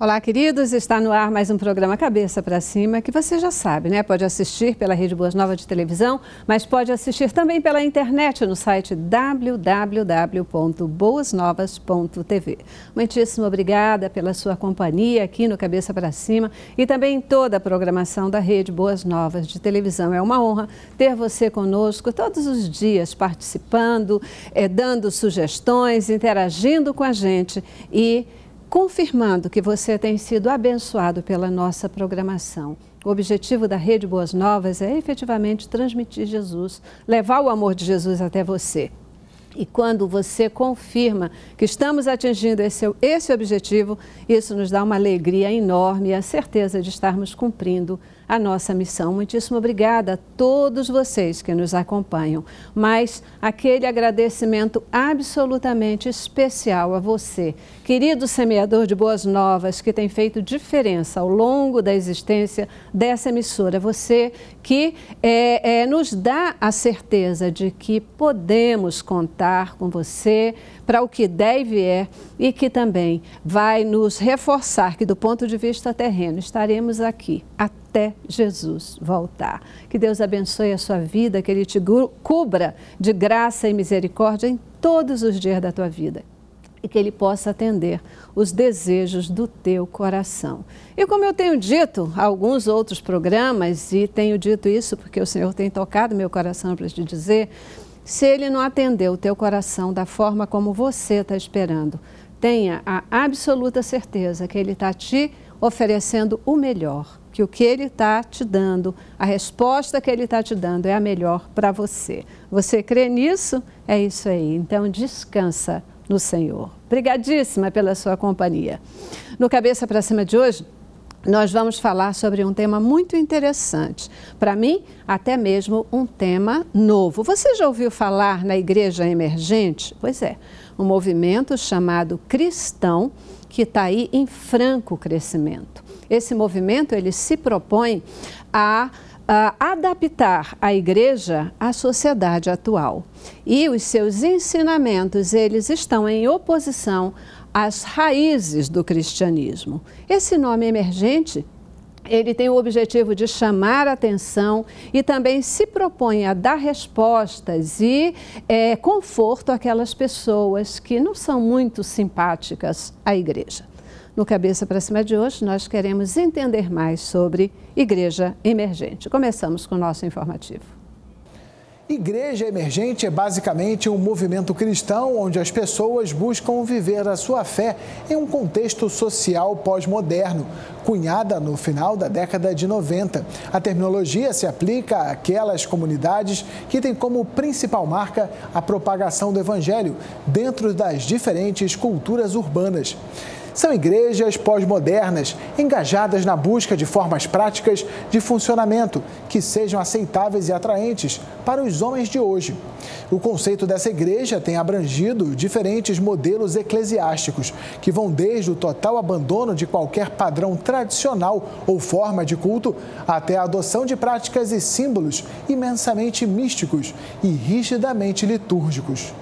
Olá, queridos. Está no ar mais um programa Cabeça para Cima, que você já sabe, né? Pode assistir pela Rede Boas Nova de televisão, mas pode assistir também pela internet no site www.boasnovas.tv. Muitíssimo obrigada pela sua companhia aqui no Cabeça para Cima e também em toda a programação da Rede Boas Novas de televisão. É uma honra ter você conosco todos os dias, participando, eh, dando sugestões, interagindo com a gente e confirmando que você tem sido abençoado pela nossa programação. O objetivo da Rede Boas Novas é efetivamente transmitir Jesus, levar o amor de Jesus até você. E quando você confirma que estamos atingindo esse, esse objetivo, isso nos dá uma alegria enorme e a certeza de estarmos cumprindo a nossa missão. Muitíssimo obrigada a todos vocês que nos acompanham, mas aquele agradecimento absolutamente especial a você, querido semeador de boas novas, que tem feito diferença ao longo da existência dessa emissora. Você que é, é, nos dá a certeza de que podemos contar com você para o que deve é e que também vai nos reforçar que, do ponto de vista terreno, estaremos aqui até Jesus voltar. Que Deus abençoe a sua vida, que Ele te cubra de graça e misericórdia em todos os dias da tua vida e que Ele possa atender os desejos do teu coração. E como eu tenho dito alguns outros programas, e tenho dito isso porque o Senhor tem tocado meu coração para te dizer, se ele não atendeu o teu coração da forma como você está esperando, tenha a absoluta certeza que ele está te oferecendo o melhor, que o que ele está te dando, a resposta que ele está te dando é a melhor para você. Você crê nisso? É isso aí. Então descansa no Senhor. Obrigadíssima pela sua companhia. No Cabeça para Cima de hoje, nós vamos falar sobre um tema muito interessante. Para mim, até mesmo um tema novo. Você já ouviu falar na Igreja Emergente? Pois é, um movimento chamado Cristão que está aí em franco crescimento. Esse movimento ele se propõe a, a adaptar a igreja à sociedade atual e os seus ensinamentos eles estão em oposição as raízes do cristianismo. Esse nome emergente ele tem o objetivo de chamar atenção e também se propõe a dar respostas e é, conforto àquelas pessoas que não são muito simpáticas à igreja. No Cabeça para Cima de hoje, nós queremos entender mais sobre igreja emergente. Começamos com o nosso informativo. Igreja Emergente é basicamente um movimento cristão onde as pessoas buscam viver a sua fé em um contexto social pós-moderno, cunhada no final da década de 90. A terminologia se aplica àquelas comunidades que têm como principal marca a propagação do evangelho dentro das diferentes culturas urbanas. São igrejas pós-modernas, engajadas na busca de formas práticas de funcionamento que sejam aceitáveis e atraentes para os homens de hoje. O conceito dessa igreja tem abrangido diferentes modelos eclesiásticos, que vão desde o total abandono de qualquer padrão tradicional ou forma de culto, até a adoção de práticas e símbolos imensamente místicos e rigidamente litúrgicos.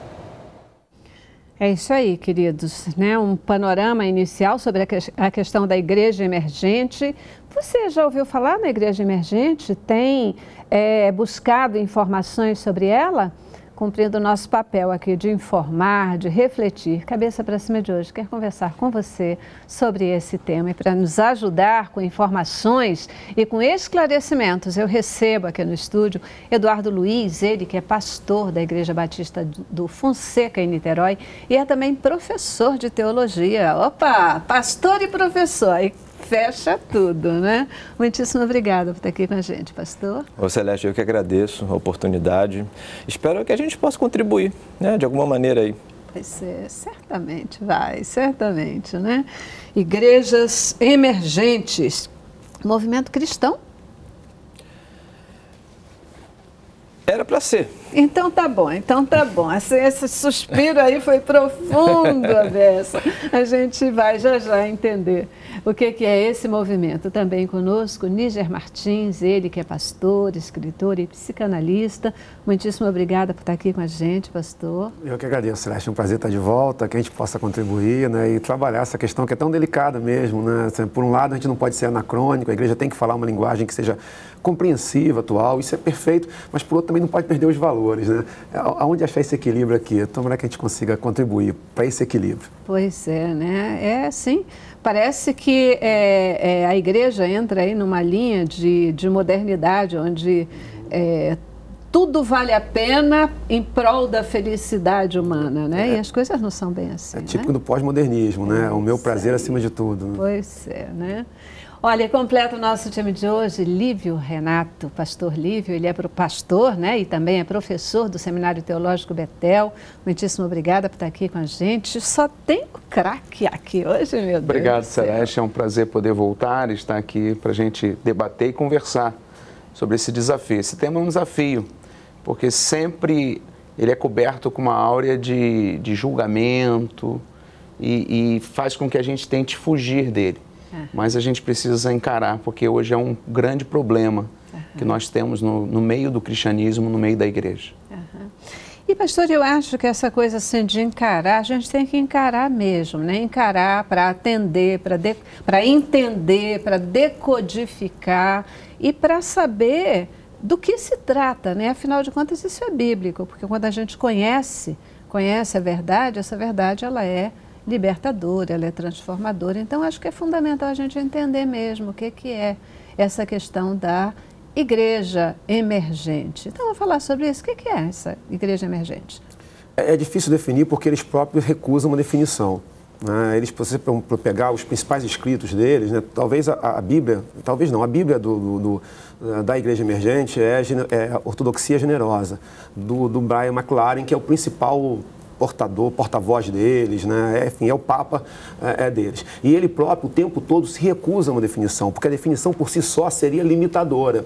É isso aí, queridos. Né? Um panorama inicial sobre a, que a questão da igreja emergente. Você já ouviu falar na igreja emergente? Tem é, buscado informações sobre ela? cumprindo o nosso papel aqui de informar, de refletir. Cabeça para cima de hoje quer conversar com você sobre esse tema e para nos ajudar com informações e com esclarecimentos, eu recebo aqui no estúdio Eduardo Luiz, ele que é pastor da Igreja Batista do Fonseca em Niterói e é também professor de teologia. Opa, pastor e professor. E fecha tudo, né? Muitíssimo obrigada por estar aqui com a gente, pastor. Ô Celeste, eu que agradeço a oportunidade. Espero que a gente possa contribuir, né, de alguma maneira aí. Vai ser, certamente vai, certamente, né? Igrejas emergentes, movimento cristão Era para ser. Então tá bom, então tá bom. Assim, esse suspiro aí foi profundo, Abessa. A gente vai já já entender o que, que é esse movimento. Também conosco, Níger Martins, ele que é pastor, escritor e psicanalista, Muitíssimo obrigada por estar aqui com a gente, pastor. Eu que agradeço, Celeste. É um prazer estar de volta, que a gente possa contribuir né, e trabalhar essa questão que é tão delicada mesmo. Né? Assim, por um lado, a gente não pode ser anacrônico, a igreja tem que falar uma linguagem que seja compreensiva, atual, isso é perfeito, mas por outro também não pode perder os valores. Né? É, aonde achar esse equilíbrio aqui? Tomara que a gente consiga contribuir para esse equilíbrio. Pois é, né? É sim. Parece que é, é, a igreja entra aí numa linha de, de modernidade, onde é, tudo vale a pena em prol da felicidade humana, né? É. E as coisas não são bem assim. É né? típico né? do pós-modernismo, né? O meu é. prazer acima de tudo. Né? Pois é, né? Olha, completa o nosso time de hoje, Lívio Renato, pastor Lívio, ele é pastor, né, e também é professor do Seminário Teológico Betel. Muitíssimo obrigada por estar aqui com a gente. Só tem o craque aqui hoje, meu Deus. Obrigado, Celeste, é um prazer poder voltar, e estar aqui para a gente debater e conversar sobre esse desafio. Esse tema é um desafio porque sempre ele é coberto com uma áurea de, de julgamento e, e, faz com que a gente tente fugir dele. É. Mas a gente precisa encarar, porque hoje é um grande problema uhum. que nós temos no, no, meio do cristianismo, no meio da igreja. Uhum. E, pastor, eu acho que essa coisa assim de encarar, a gente tem que encarar mesmo, né? Encarar para atender, para entender, para decodificar e para saber do que se trata, né? Afinal de contas, isso é bíblico, porque quando a gente conhece, conhece a verdade, essa verdade ela é libertadora, ela é transformadora. Então, acho que é fundamental a gente entender mesmo o que, que é essa questão da igreja emergente. Então, vou falar sobre isso. O que é essa igreja emergente? É, é difícil definir porque eles próprios recusam uma definição. Né? Eles, se você pegar os principais escritos deles, né? talvez a, a, Bíblia, talvez não, a Bíblia do, do, eh, da Igreja Emergente é, é Ortodoxia Generosa, do, do Brian McLaren, que é o principal portador, porta-voz deles, né? É, enfim, é o Papa é, é, deles. E ele próprio, o tempo todo, se recusa a uma definição, porque a definição por si só seria limitadora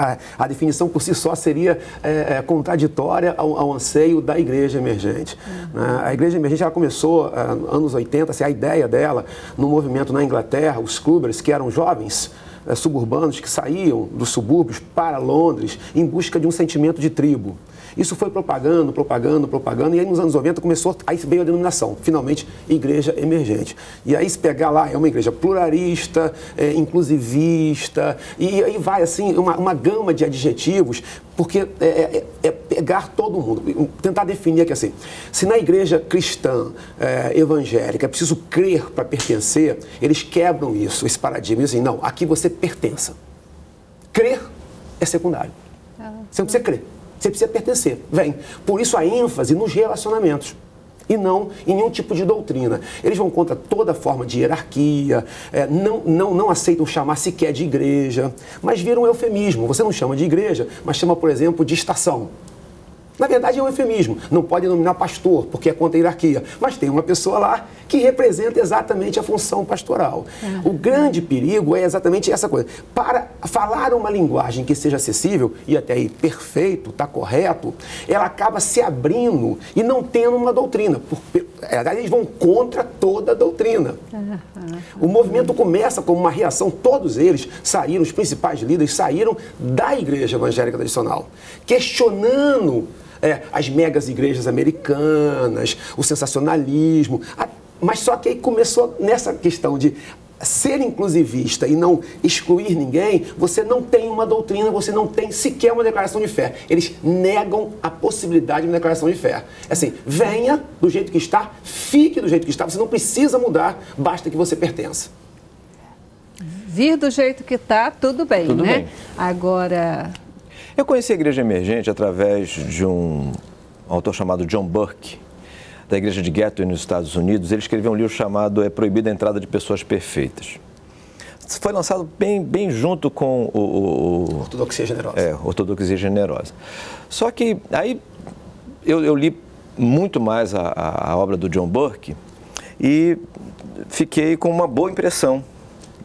a, a, definição por si só seria é, é, contraditória ao, ao, anseio da igreja emergente. Uhum. Né? A igreja emergente já começou é, anos 80, assim, a ideia dela no movimento na Inglaterra, os clubbers que eram jovens é, suburbanos que saíam dos subúrbios para Londres em busca de um sentimento de tribo. Isso foi propagando, propagando, propagando, e aí nos anos 90 começou, aí veio a denominação, finalmente, igreja emergente. E aí se pegar lá, é uma igreja pluralista, é, inclusivista, e aí vai assim, uma, uma gama de adjetivos, porque é, é, é, é pegar todo mundo, tentar definir aqui assim, se na igreja cristã, é, evangélica, é preciso crer para pertencer, eles quebram isso, esse paradigma, e dizem, não, aqui você pertença. Crer é secundário. Ah, você não precisa né? crer. Você precisa pertencer. Vem. Por isso a ênfase nos relacionamentos e não em nenhum tipo de doutrina. Eles vão contra toda forma de hierarquia, é, não, não, não aceitam chamar sequer de igreja, mas viram um eufemismo. Você não chama de igreja, mas chama, por exemplo, de estação. Na verdade, é um eufemismo. Não pode nominar pastor, porque é contra a hierarquia. Mas tem uma pessoa lá que representa exatamente a função pastoral. É. O grande perigo é exatamente essa coisa. Para falar uma linguagem que seja acessível, e até aí perfeito, está correto, ela acaba se abrindo e não tendo uma doutrina. Por, é, eles vão contra toda a doutrina. O movimento começa com uma reação, todos eles saíram, os principais líderes saíram da igreja evangélica tradicional, questionando é, as megas igrejas americanas, o sensacionalismo. Mas só que aí começou nessa questão de ser inclusivista e não excluir ninguém, você não tem uma doutrina, você não tem sequer uma declaração de fé. Eles negam a possibilidade de uma declaração de fé. É assim, venha do jeito que está, fique do jeito que está, você não precisa mudar, basta que você pertença. Vir do jeito que está, tudo bem, tudo né? Bem. Agora, eu conheci a igreja emergente através de um autor chamado John Burke, da igreja de ghetto nos Estados Unidos. Ele escreveu um livro chamado É Proibida a Entrada de Pessoas Perfeitas. Foi lançado bem, bem junto com o, o, o Ortodoxia Generosa. É, Ortodoxia Generosa. Só que aí eu, eu li muito mais a, a obra do John Burke e fiquei com uma boa impressão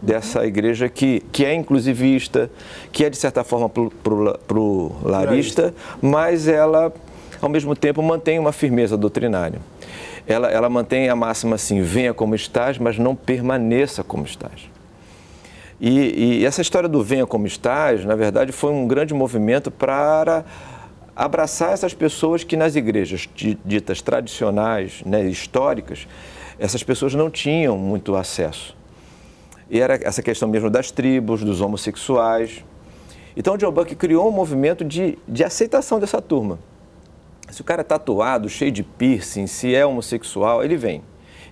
dessa igreja que, que é inclusivista, que é de certa forma pluralista, mas ela, ao mesmo tempo, mantém uma firmeza doutrinária. Ela, ela mantém a máxima assim: venha como estás, mas não permaneça como estás. E, e essa história do venha como estás, na verdade, foi um grande movimento para abraçar essas pessoas que nas igrejas ditas tradicionais, né, históricas, essas pessoas não tinham muito acesso e era essa questão mesmo das tribos, dos homossexuais. Então, John Buck criou um movimento de, de aceitação dessa turma. Se o cara é tatuado, cheio de piercing, se é homossexual, ele vem.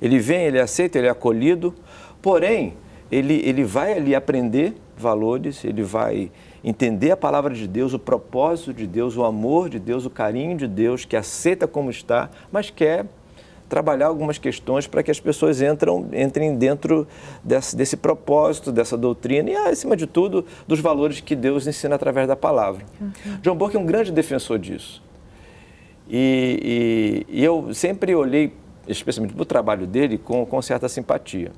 Ele vem, ele é aceita, ele é acolhido, porém, ele, ele vai ali aprender valores, ele vai entender a palavra de Deus, o propósito de Deus, o amor de Deus, o carinho de Deus, que aceita como está, mas quer trabalhar algumas questões para que as pessoas entram, entrem dentro desse, desse propósito, dessa doutrina e, ah, acima de tudo, dos valores que Deus ensina através da palavra. Uhum. John Burke é um grande defensor disso. E, e, e eu sempre olhei, especialmente para o trabalho dele, com, com certa simpatia.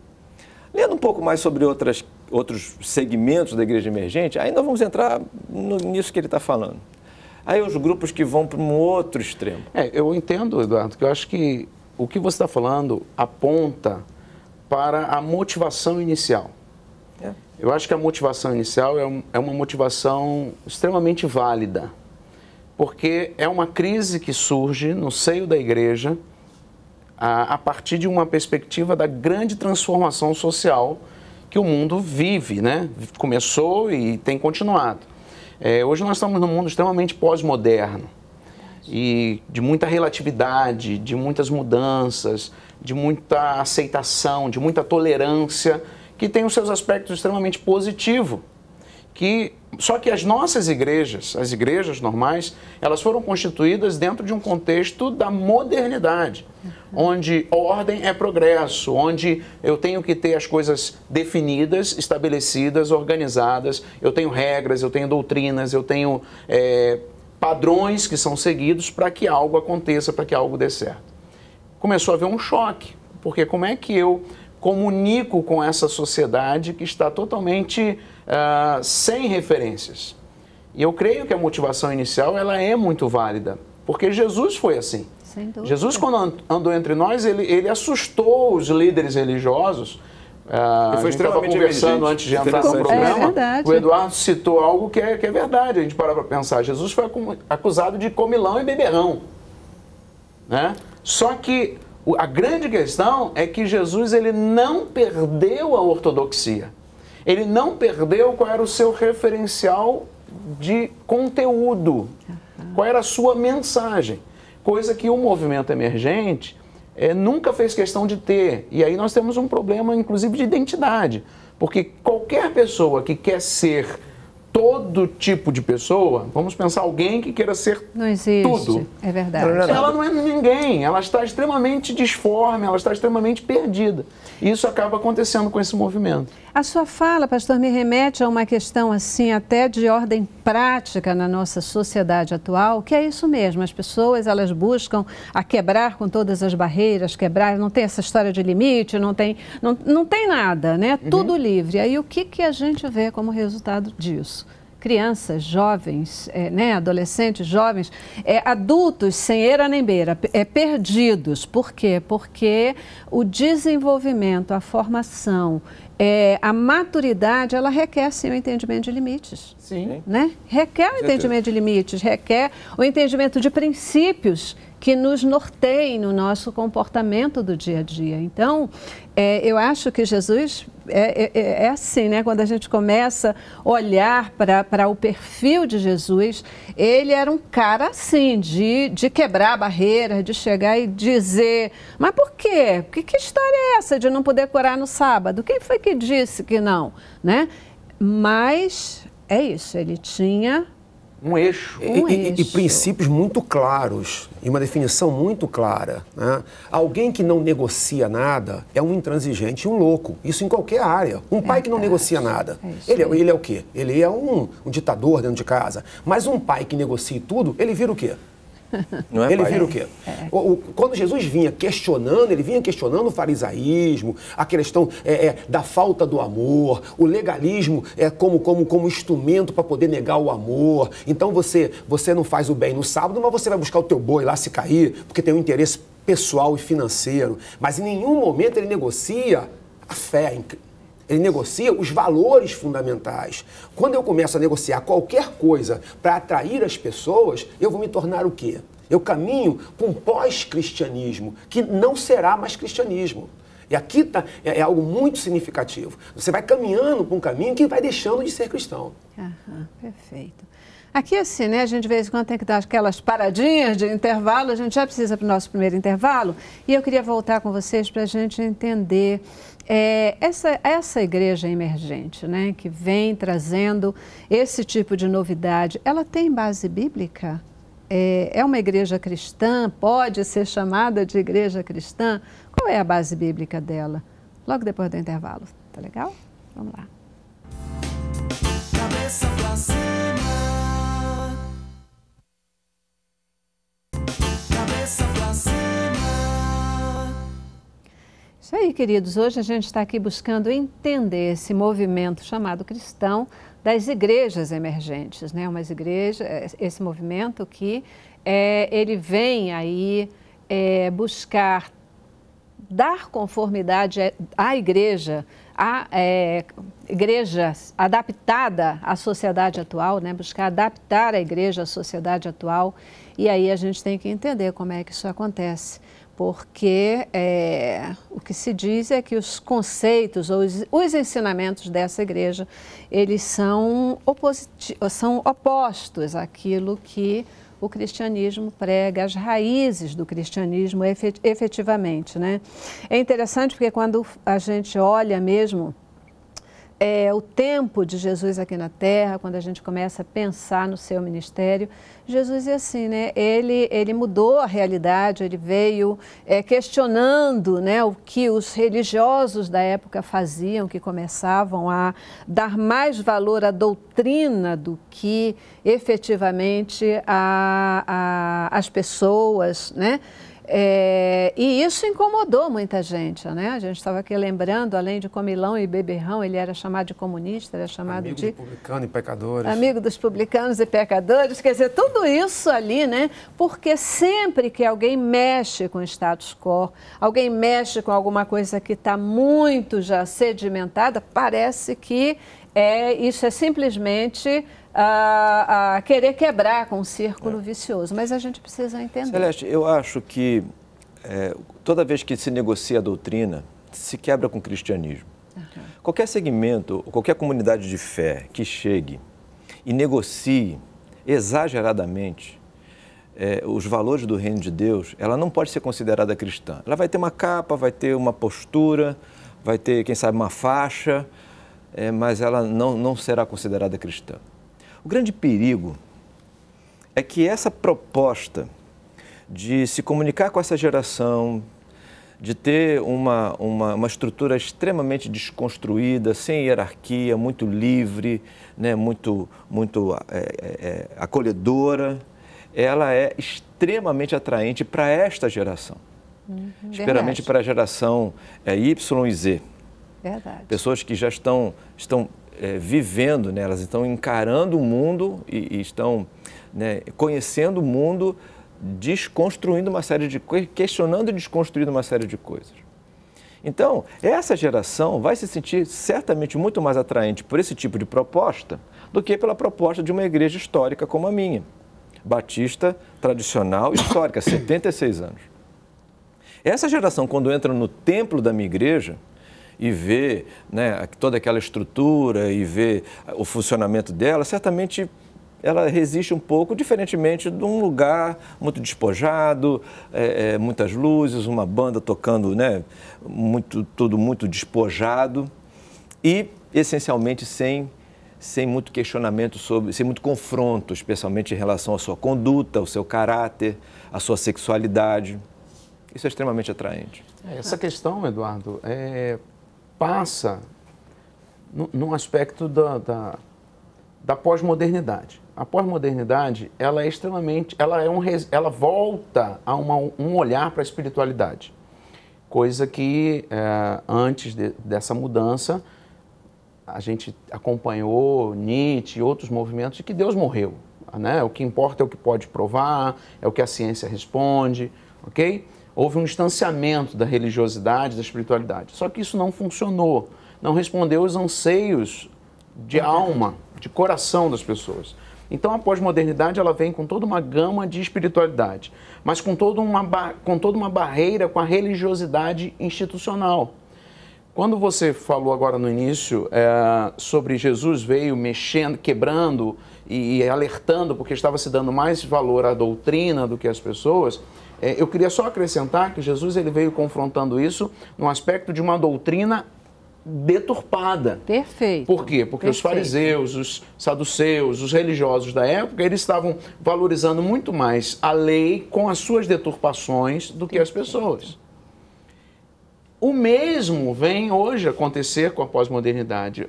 Lendo um pouco mais sobre outras, outros segmentos da igreja emergente, ainda vamos entrar no, nisso que ele está falando. Aí os grupos que vão para um outro extremo. É, eu entendo, Eduardo, que eu acho que o que você está falando aponta para a motivação inicial. É. Eu acho que a motivação inicial é, um, é uma motivação extremamente válida, porque é uma crise que surge no seio da igreja a, a partir de uma perspectiva da grande transformação social que o mundo vive, né? Começou e tem continuado. É, hoje nós estamos num mundo extremamente pós-moderno e de muita relatividade, de muitas mudanças, de muita aceitação, de muita tolerância, que tem os seus aspectos extremamente positivos. Que só que as nossas igrejas, as igrejas normais, elas foram constituídas dentro de um contexto da modernidade, onde ordem é progresso, onde eu tenho que ter as coisas definidas, estabelecidas, organizadas, eu tenho regras, eu tenho doutrinas, eu tenho é, padrões que são seguidos para que algo aconteça, para que algo dê certo. Começou a haver um choque, porque como é que eu comunico com essa sociedade que está totalmente uh, sem referências? E eu creio que a motivação inicial ela é muito válida, porque Jesus foi assim. Jesus, quando andou entre nós, ele, ele assustou os líderes religiosos ah, foi a gente estava conversando antes de entrar no programa. É o Eduardo citou algo que é, que é verdade. A gente parava para pensar. Jesus foi acusado de comilão e beberrão. Né? Só que a grande questão é que Jesus ele não perdeu a ortodoxia. Ele não perdeu qual era o seu referencial de conteúdo. Ah, tá. Qual era a sua mensagem. Coisa que o movimento emergente é, nunca fez questão de ter. E aí nós temos um problema, inclusive, de identidade. Porque qualquer pessoa que quer ser todo tipo de pessoa, vamos pensar alguém que queira ser não existe. tudo. É verdade. É ela não é ninguém, ela está extremamente disforme, ela está extremamente perdida. E isso acaba acontecendo com esse movimento. A sua fala, pastor, me remete a uma questão assim até de ordem prática na nossa sociedade atual, que é isso mesmo. As pessoas, elas buscam a quebrar com todas as barreiras, quebrar, não tem essa história de limite, não tem, não, não tem nada, né? Uhum. Tudo livre. Aí o que que a gente vê como resultado disso? crianças, jovens, é, né, adolescentes, jovens, é, adultos sem eira nem beira, é, perdidos. Por quê? Porque o desenvolvimento, a formação, é, a maturidade, ela requer sim o entendimento de limites. Sim. Né? Requer o entendimento de limites, requer o entendimento de princípios que nos norteiem no nosso comportamento do dia a dia. Então, é, eu acho que Jesus é, é, é, é assim, né? Quando a gente começa a olhar para o perfil de Jesus, ele era um cara assim, de, de quebrar barreiras, de chegar e dizer: Mas por quê? Que, que história é essa de não poder curar no sábado? Quem foi que disse que não? Né? Mas é isso, ele tinha um eixo. E, um e, eixo. e princípios muito claros, e uma definição muito clara. Né? Alguém que não negocia nada é um intransigente e um louco. Isso em qualquer área. Um pai que não negocia nada. É ele, é, ele é o quê? Ele é um, um ditador dentro de casa. Mas um pai que negocia tudo, ele vira o quê? É ele pai, vira o quê? É. O, o, quando Jesus vinha questionando, ele vinha questionando o farisaísmo, a questão é, é, da falta do amor, o legalismo é, como, como, como instrumento para poder negar o amor. Então você, você não faz o bem no sábado, mas você vai buscar o teu boi lá se cair, porque tem um interesse pessoal e financeiro. Mas em nenhum momento ele negocia a fé ele negocia os valores fundamentais. Quando eu começo a negociar qualquer coisa para atrair as pessoas, eu vou me tornar o quê? Eu caminho para um pós-cristianismo que não será mais cristianismo. E aqui tá, é, é, algo muito significativo. Você vai caminhando para um caminho que vai deixando de ser cristão. Aham, perfeito. Aqui assim, né? A gente de vez em quando tem que dar aquelas paradinhas de intervalo. A gente já precisa para o nosso primeiro intervalo. E eu queria voltar com vocês para a gente entender é, essa, essa igreja emergente, né, que vem trazendo esse tipo de novidade, ela tem base bíblica? É, é uma igreja cristã? Pode ser chamada de igreja cristã? Qual é a base bíblica dela? Logo depois do intervalo, tá legal? Vamos lá. Cabeça pra cima. Cabeça pra cima. Isso aí, queridos. Hoje a gente está aqui buscando entender esse movimento chamado cristão das igrejas emergentes, né? Umas igrejas, é, esse movimento que é, ele vem aí é, buscar dar conformidade é, à igreja, à é, igreja adaptada à sociedade atual, né? buscar adaptar a igreja à sociedade atual. E aí a gente tem que entender como é que isso acontece porque é, o que se diz é que os conceitos ou os, os ensinamentos dessa igreja, eles são, são opostos àquilo que o cristianismo prega, as raízes do cristianismo efetivamente. Né? É interessante porque quando a gente olha mesmo é, o tempo de Jesus aqui na Terra, quando a gente começa a pensar no seu ministério, Jesus é assim, né? Ele, ele mudou a realidade, ele veio é, questionando né, o que os religiosos da época faziam, que começavam a dar mais valor à doutrina do que efetivamente a, a, as pessoas, né? É, e isso incomodou muita gente, né? A gente estava aqui lembrando, além de comilão e beberrão, ele era chamado de comunista, era chamado amigo de... Amigo dos publicanos e pecadores. Amigo dos publicanos e pecadores, quer dizer, tudo isso ali, né? Porque sempre que alguém mexe com o status quo, alguém mexe com alguma coisa que está muito já sedimentada, parece que é, isso é simplesmente a, a querer quebrar com um círculo é. vicioso. Mas a gente precisa entender. Celeste, eu acho que é, toda vez que se negocia a doutrina, se quebra com o cristianismo. Uhum. Qualquer segmento, qualquer comunidade de fé que chegue e negocie exageradamente é, os valores do reino de Deus, ela não pode ser considerada cristã. Ela vai ter uma capa, vai ter uma postura, vai ter, quem sabe, uma faixa, é, mas ela não, não será considerada cristã. O grande perigo é que essa proposta de se comunicar com essa geração, de ter uma, uma, uma, estrutura extremamente desconstruída, sem hierarquia, muito livre, né, muito, muito é, é, é acolhedora, ela é extremamente atraente para esta geração. Uhum. especialmente para a geração é, Y e Z. Verdade. Pessoas que já estão, estão é, vivendo, né? elas estão encarando o mundo e, e estão né, conhecendo o mundo, desconstruindo uma série de coisas, questionando e desconstruindo uma série de coisas. Então, essa geração vai se sentir certamente muito mais atraente por esse tipo de proposta do que pela proposta de uma igreja histórica como a minha. Batista tradicional histórica, 76 anos. Essa geração, quando entra no templo da minha igreja, e ver né, toda aquela estrutura e ver o funcionamento dela, certamente ela resiste um pouco, diferentemente de um lugar muito despojado, é, é, muitas luzes, uma banda tocando, né, muito, tudo muito despojado e essencialmente sem sem muito questionamento sobre, sem muito confronto, especialmente em relação à sua conduta, ao seu caráter, à sua sexualidade. Isso é extremamente atraente. É, essa questão, Eduardo, é, passa num aspecto da, da, da pós-modernidade. A pós-modernidade, ela é extremamente, ela, é um, ela volta a uma, um olhar para a espiritualidade, coisa que é, antes de, dessa mudança a gente acompanhou Nietzsche e outros movimentos de que Deus morreu. Né? O que importa é o que pode provar, é o que a ciência responde, ok? houve um distanciamento da religiosidade, da espiritualidade. Só que isso não funcionou, não respondeu aos anseios de uhum. alma, de coração das pessoas. Então a pós-modernidade ela vem com toda uma gama de espiritualidade, mas com toda uma, com toda uma barreira com a religiosidade institucional. Quando você falou agora no início é, sobre Jesus veio mexendo, quebrando e alertando, porque estava se dando mais valor à doutrina do que às pessoas, é, eu queria só acrescentar que Jesus ele veio confrontando isso no aspecto de uma doutrina deturpada. Perfeito. Por quê? Porque Perfeito. os fariseus, os saduceus, os religiosos da época, eles estavam valorizando muito mais a lei com as suas deturpações do que as pessoas. O mesmo vem hoje acontecer com a pós-modernidade.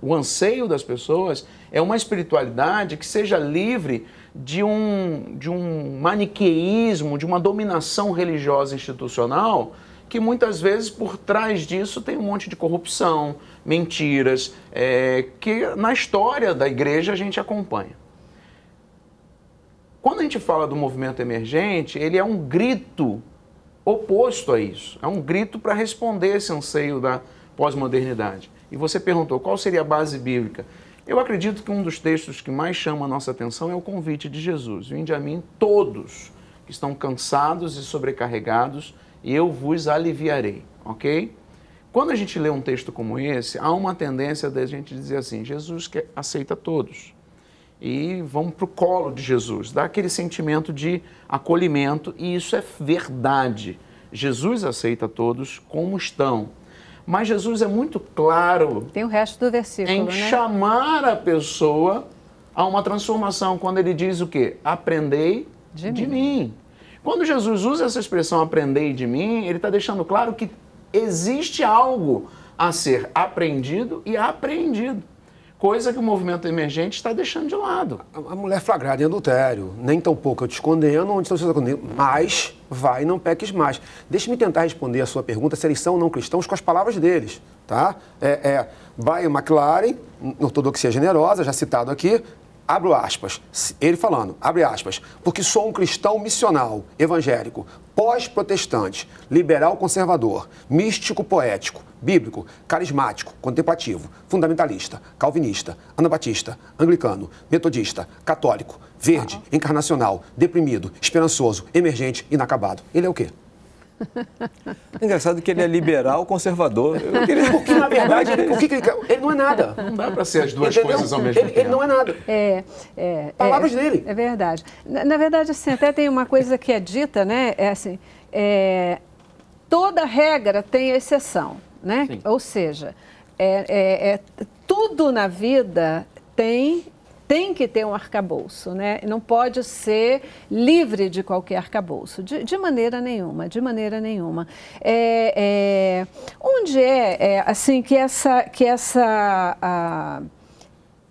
O anseio das pessoas é uma espiritualidade que seja livre de um, de um maniqueísmo, de uma dominação religiosa institucional, que muitas vezes por trás disso tem um monte de corrupção, mentiras, é, que na história da igreja a gente acompanha. Quando a gente fala do movimento emergente, ele é um grito oposto a isso. É um grito para responder esse anseio da pós-modernidade. E você perguntou qual seria a base bíblica. Eu acredito que um dos textos que mais chama a nossa atenção é o convite de Jesus. Vinde a mim todos que estão cansados e sobrecarregados, e eu vos aliviarei, ok? Quando a gente lê um texto como esse, há uma tendência da gente dizer assim: Jesus que aceita todos. E vamos para o colo de Jesus, dá aquele sentimento de acolhimento, e isso é verdade. Jesus aceita todos como estão mas Jesus é muito claro. Tem o resto do versículo. Em né? chamar a pessoa a uma transformação, quando ele diz o quê? Aprendei de, de mim. mim. Quando Jesus usa essa expressão aprendei de mim, ele está deixando claro que existe algo a ser aprendido e apreendido coisa que o movimento emergente está deixando de lado. A, a mulher flagrada em adultério, nem tão pouco eu te escondendo onde estão escondendo, mas vai, não peques mais. Deixe-me tentar responder a sua pergunta se eles são ou não cristãos com as palavras deles, tá? É, é, vai McLaren, ortodoxia generosa, já citado aqui, abro aspas, ele falando, abre aspas, porque sou um cristão missional, evangélico, pós-protestante, liberal conservador, místico poético, bíblico, carismático, contemplativo, fundamentalista, calvinista, anabatista, anglicano, metodista, católico, verde, encarnacional, deprimido, esperançoso, emergente, inacabado. Ele é o quê? É engraçado que ele é liberal conservador. queria... Porque, na verdade, ele, que ele, ele não é nada. Não dá para ser as duas Entendeu? coisas ao mesmo ele, tempo. Ele não é nada. É, é, Palavras é, dele. É verdade. Na, na, verdade, assim, até tem uma coisa que é dita, né? É assim, é, toda regra tem exceção, né? Sim. Ou seja, é, é, é tudo na vida tem tem que ter um arcabouço, né? não pode ser livre de qualquer arcabouço, de, de maneira nenhuma, de maneira nenhuma. É, é, onde é, é, assim que essa, que essa a,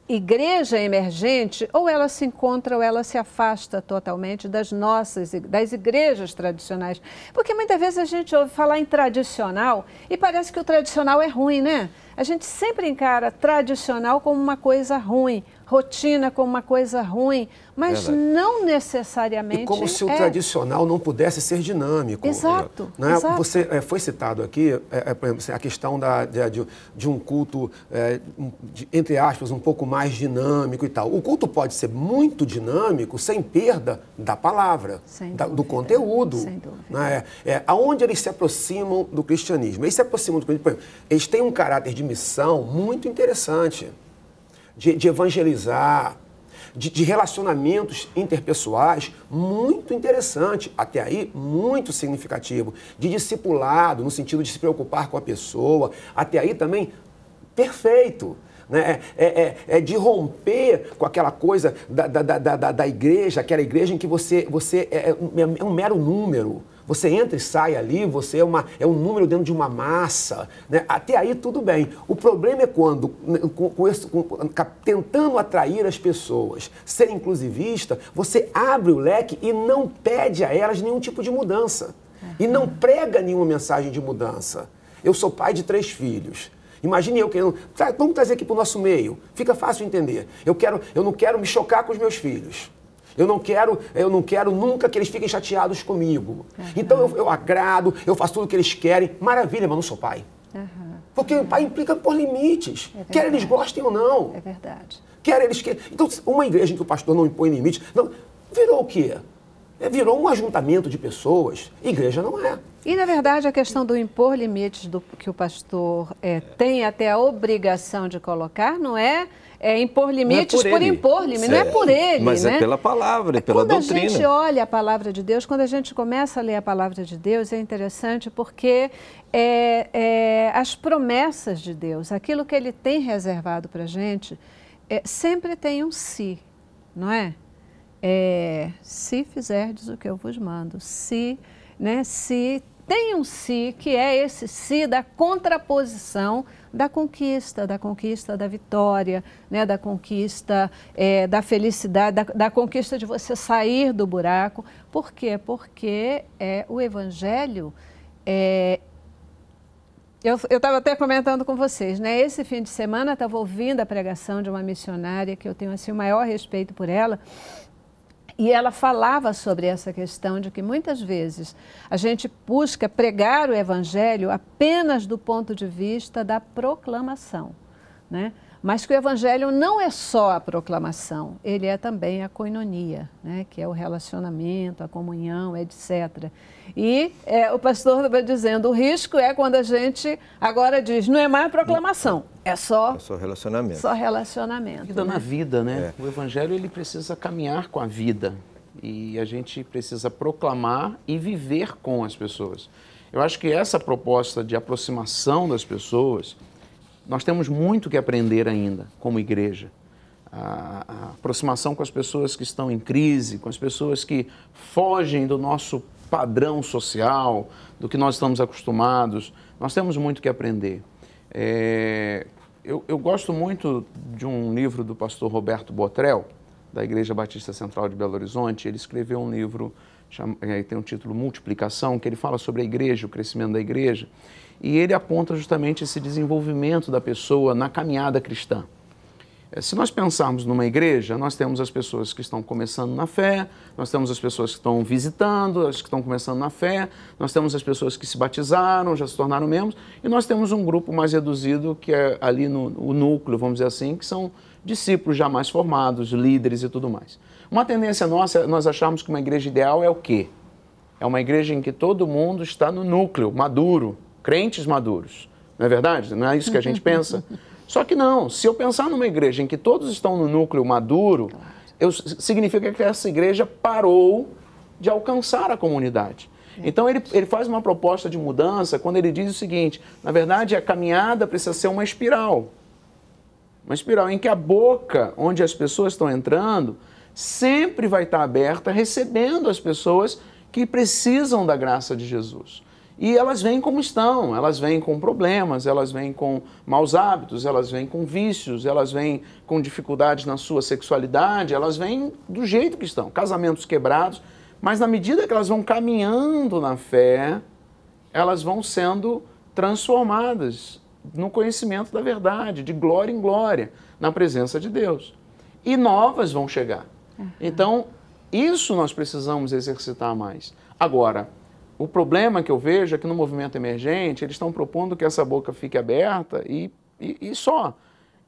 igreja emergente, ou ela se encontra ou ela se afasta totalmente das nossas, das igrejas tradicionais. Porque muitas vezes a gente ouve falar em tradicional e parece que o tradicional é ruim, né? A gente sempre encara tradicional como uma coisa ruim rotina como uma coisa ruim, mas Verdade. não necessariamente. E como se o é. tradicional não pudesse ser dinâmico. Exato. Né? exato. Você é, foi citado aqui, é, é por exemplo, a questão da, de, de, um culto, é, de, entre aspas, um pouco mais dinâmico e tal. O culto pode ser muito dinâmico sem perda da palavra, da, do conteúdo. Sem dúvida. Né? É, é, aonde eles se aproximam do cristianismo? Eles se aproximam do cristianismo. Exemplo, eles têm um caráter de missão muito interessante de, de evangelizar, de, de, relacionamentos interpessoais muito interessante, até aí muito significativo, de discipulado, no sentido de se preocupar com a pessoa, até aí também perfeito. Né? É, é, é, é de romper com aquela coisa da, da, da, da, da igreja, aquela igreja em que você, você é, é um é mero número. Você entra e sai ali, você é, uma, é um número dentro de uma massa. Né? Até aí tudo bem. O problema é quando, né, com, com esse, com, tentando atrair as pessoas, ser inclusivista, você abre o leque e não pede a elas nenhum tipo de mudança. Uhum. E não uhum. prega nenhuma mensagem de mudança. Eu sou pai de três filhos. Imagine eu querendo. Vamos trazer aqui para o nosso meio. Fica fácil de entender. Eu, quero, eu não quero me chocar com os meus filhos. Eu não quero, eu não quero nunca que eles fiquem chateados comigo. Uhum. Então eu, eu, agrado, eu faço tudo o que eles querem. Maravilha, mas não sou pai. Uhum. Porque o pai implica por limites. É quer eles gostem ou não. É verdade. Quer eles que. Então, uma igreja em que o pastor não impõe limites, Não, virou o quê? É, virou um ajuntamento de pessoas. Igreja não é. E, na verdade, a questão do impor limites do, que o pastor é, tem até a obrigação de colocar não é, é impor limites não é por, por impor limites, não é por ele. Mas é né? é pela palavra, é pela quando doutrina. Quando a gente olha a palavra de Deus, quando a gente começa a ler a palavra de Deus, é interessante porque é, as promessas de Deus, aquilo que ele tem reservado para a gente, sempre tem um si, não é? é, se fizerdes o que eu vos mando, se, né, se tem um si, que é esse si da contraposição da conquista, da conquista da vitória, né, da conquista é, da felicidade, da, da, conquista de você sair do buraco. Por quê? Porque é, o Evangelho é, eu estava até comentando com vocês, né? Esse fim de semana estava ouvindo a pregação de uma missionária que eu tenho assim o maior respeito por ela, e ela falava sobre essa questão de que muitas vezes a gente busca pregar o evangelho apenas do ponto de vista da proclamação. Né? mas que o evangelho não é só a proclamação, ele é também a coinonia, né, que é o relacionamento, a comunhão, etc. E é, o pastor estava dizendo, o risco é quando a gente agora diz, não é mais proclamação, é só, é só relacionamento. Só relacionamento. Vida né? na vida, né? É. O evangelho ele precisa caminhar com a vida e a gente precisa proclamar e viver com as pessoas. Eu acho que essa proposta de aproximação das pessoas nós temos muito que aprender ainda como igreja. A, a aproximação com as pessoas que estão em crise, com as pessoas que fogem do nosso padrão social, do que nós estamos acostumados. Nós temos muito que aprender. É, eu, eu, gosto muito de um livro do pastor Roberto Botrel, da Igreja Batista Central de Belo Horizonte. Ele escreveu um livro, chama, é, tem um título Multiplicação, que ele fala sobre a igreja, o crescimento da igreja e ele aponta justamente esse desenvolvimento da pessoa na caminhada cristã. É, se nós pensarmos numa igreja, nós temos as pessoas que estão começando na fé, nós temos as pessoas que estão visitando, as que estão começando na fé, nós temos as pessoas que se batizaram, já se tornaram membros, e nós temos um grupo mais reduzido, que é ali no núcleo, vamos dizer assim, que são discípulos já mais formados, líderes e tudo mais. Uma tendência nossa é nós acharmos que uma igreja ideal é o quê? É uma igreja em que todo mundo está no núcleo, maduro, crentes maduros. Não é verdade? Não é isso que a gente pensa? Só que não, se eu pensar numa igreja em que todos estão no núcleo maduro, eu, significa que essa igreja parou de alcançar a comunidade. Então ele, ele faz uma proposta de mudança quando ele diz o seguinte: na verdade, a caminhada precisa ser uma espiral. Uma espiral em que a boca onde as pessoas estão entrando sempre vai estar aberta, recebendo as pessoas que precisam da graça de Jesus. E elas vêm como estão, elas vêm com problemas, elas vêm com maus hábitos, elas vêm com vícios, elas vêm com dificuldades na sua sexualidade, elas vêm do jeito que estão, casamentos quebrados, mas na medida que elas vão caminhando na fé, elas vão sendo transformadas no conhecimento da verdade, de glória em glória, na presença de Deus. E novas vão chegar. Uhum. Então, isso nós precisamos exercitar mais. Agora, o problema que eu vejo é que no movimento emergente eles estão propondo que essa boca fique aberta e, e, e só.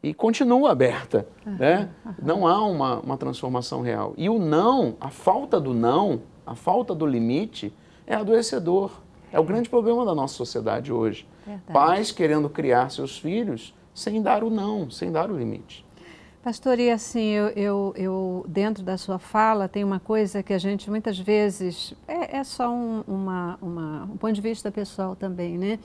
E continua aberta. Uhum, né? Uhum. Não há uma, uma transformação real. E o não, a falta do não, a falta do limite, é adoecedor. É o é. grande problema da nossa sociedade hoje. Verdade. Pais querendo criar seus filhos sem dar o não, sem dar o limite. Pastor, e assim, eu, eu, eu, dentro da sua fala tem uma coisa que a gente muitas vezes, é, é só um, uma, uma, um ponto de vista pessoal também, né?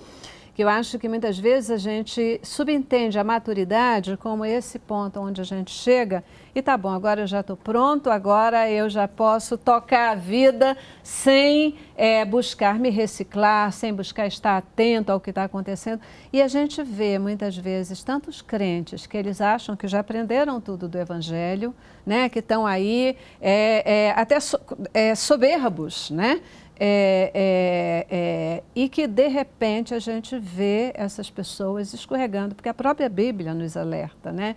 que eu acho que muitas vezes a gente subentende a maturidade como esse ponto onde a gente chega e tá bom, agora eu já estou pronto, agora eu já posso tocar a vida sem é, buscar me reciclar, sem buscar estar atento ao que está acontecendo. E a gente vê muitas vezes tantos crentes que eles acham que já aprenderam tudo do Evangelho, né, que estão aí é, é, até so, é, soberbos, né? É, é, é, e que de repente a gente vê essas pessoas escorregando, porque a própria Bíblia nos alerta, né?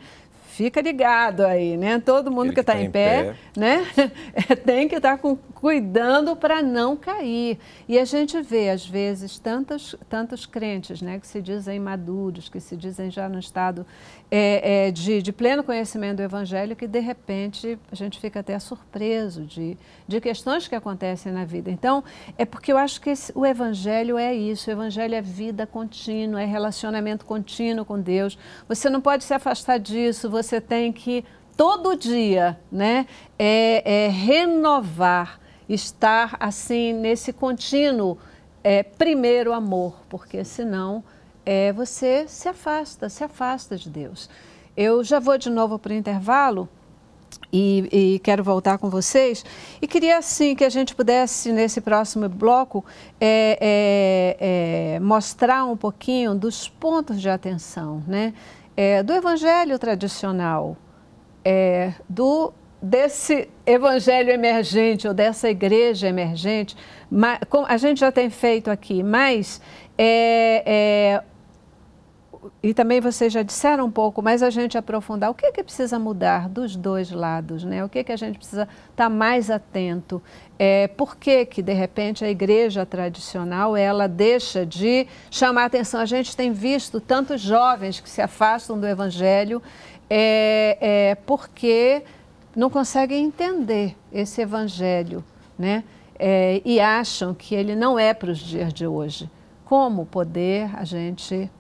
fica ligado aí, né? Todo mundo Ele que está tá, tá em pé, pé. né? tem que estar tá cuidando para não cair. E a gente vê, às vezes, tantos, tantos crentes, né? Que se dizem maduros, que se dizem já no estado é, é, de, de pleno conhecimento do Evangelho, que de repente a gente fica até surpreso de, de questões que acontecem na vida. Então, é porque eu acho que esse, o Evangelho é isso. O Evangelho é vida contínua, é relacionamento contínuo com Deus. Você não pode se afastar disso. Você você tem que todo dia, né, é, é renovar, estar assim nesse contínuo é, primeiro amor, porque senão é, você se afasta, se afasta de Deus. Eu já vou de novo para o intervalo. E, e, quero voltar com vocês. E queria, assim, que a gente pudesse, nesse próximo bloco, é, é, é, mostrar um pouquinho dos pontos de atenção, né? é, do evangelho tradicional, é, do desse evangelho emergente ou dessa igreja emergente, mas, a gente já tem feito aqui, mas é, é, e também vocês já disseram um pouco, mas a gente aprofundar o que é que precisa mudar dos dois lados, né? O que é que a gente precisa estar tá mais atento? É, por que, que, de repente, a igreja tradicional ela deixa de chamar atenção? A gente tem visto tantos jovens que se afastam do evangelho é, é porque não conseguem entender esse evangelho né? É, e acham que ele não é para os dias de hoje. Como poder a gente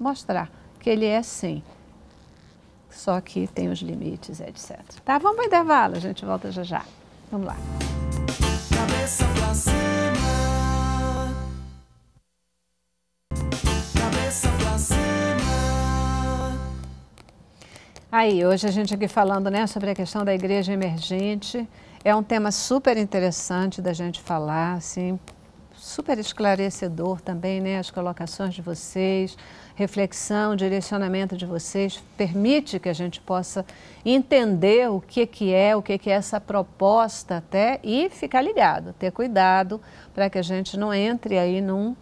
mostrar que ele é sim só que tem os limites, etc. Tá? Vamos para o intervalo, a gente volta já já. Vamos lá. Cabeça pra cima. Cabeça pra cima. Aí, hoje a gente aqui falando né, sobre a questão da igreja emergente. É um tema super interessante da gente falar, assim, super esclarecedor também, né? As colocações de vocês, reflexão, direcionamento de vocês permite que a gente possa entender o que, que é, o que, que é essa proposta até e ficar ligado, ter cuidado para que a gente não entre aí num,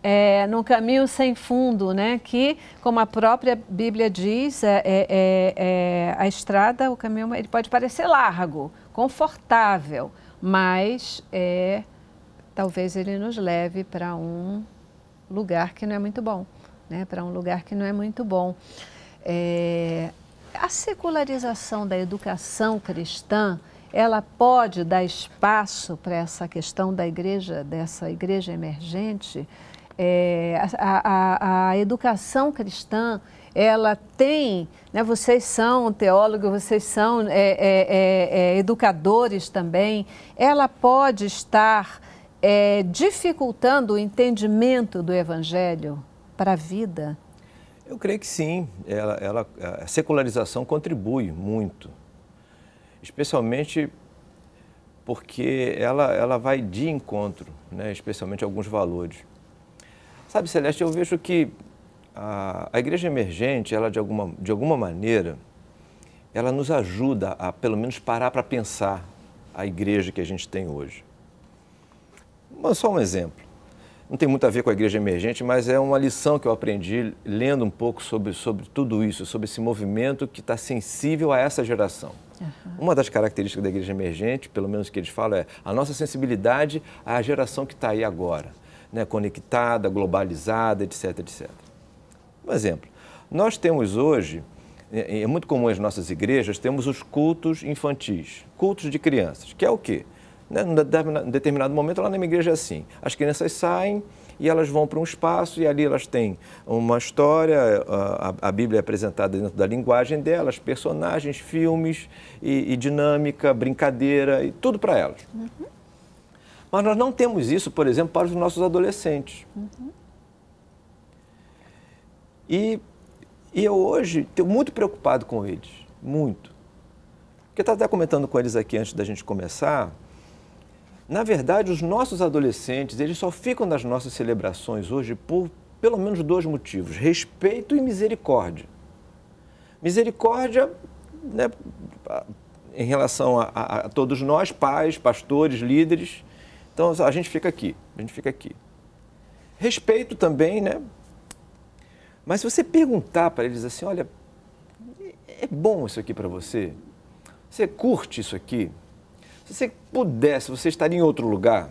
é, num caminho sem fundo, né? que, como a própria Bíblia diz, é, é, é, é a estrada, o caminho, ele pode parecer largo, confortável, mas é, talvez ele nos leve para um lugar que não é muito bom né, para um lugar que não é muito bom. É, a secularização da educação cristã, ela pode dar espaço para essa questão da igreja, dessa igreja emergente? É, a, a, a, educação cristã, ela tem, né, vocês são teólogos, vocês são é, é, é, é educadores também, ela pode estar é, dificultando o entendimento do Evangelho? para a vida? Eu creio que sim. Ela, ela, a secularização contribui muito, especialmente porque ela, ela vai de encontro, né? especialmente alguns valores. Sabe, Celeste, eu vejo que a, a igreja emergente, ela de alguma, de alguma maneira, ela nos ajuda a pelo menos parar para pensar a igreja que a gente tem hoje. Mas só um exemplo não tem muito a ver com a igreja emergente, mas é uma lição que eu aprendi lendo um pouco sobre, sobre tudo isso, sobre esse movimento que está sensível a essa geração. Uhum. Uma das características da igreja emergente, pelo menos que eles falam, é a nossa sensibilidade à geração que está aí agora, né? conectada, globalizada, etc, etc. Um exemplo, nós temos hoje, é, é muito comum as nossas igrejas, temos os cultos infantis, cultos de crianças, que é o quê? Né? Num determinado momento, lá na minha igreja é assim: as crianças saem e elas vão para um espaço e ali elas têm uma história, a, a Bíblia é apresentada dentro da linguagem delas, personagens, filmes e, e dinâmica, brincadeira e tudo para elas. Uhum. Mas nós não temos isso, por exemplo, para os nossos adolescentes. Uhum. E, e eu hoje estou muito preocupado com eles, muito. Porque eu estava até comentando com eles aqui antes da gente começar, na verdade, os nossos adolescentes, eles só ficam nas nossas celebrações hoje por pelo menos dois motivos: respeito e misericórdia. Misericórdia né, em relação a, a, a todos nós, pais, pastores, líderes. Então a gente fica aqui, a gente fica aqui. Respeito também, né? Mas se você perguntar para eles assim, olha, é bom isso aqui para você? Você curte isso aqui? Se você pudesse, você estaria em outro lugar?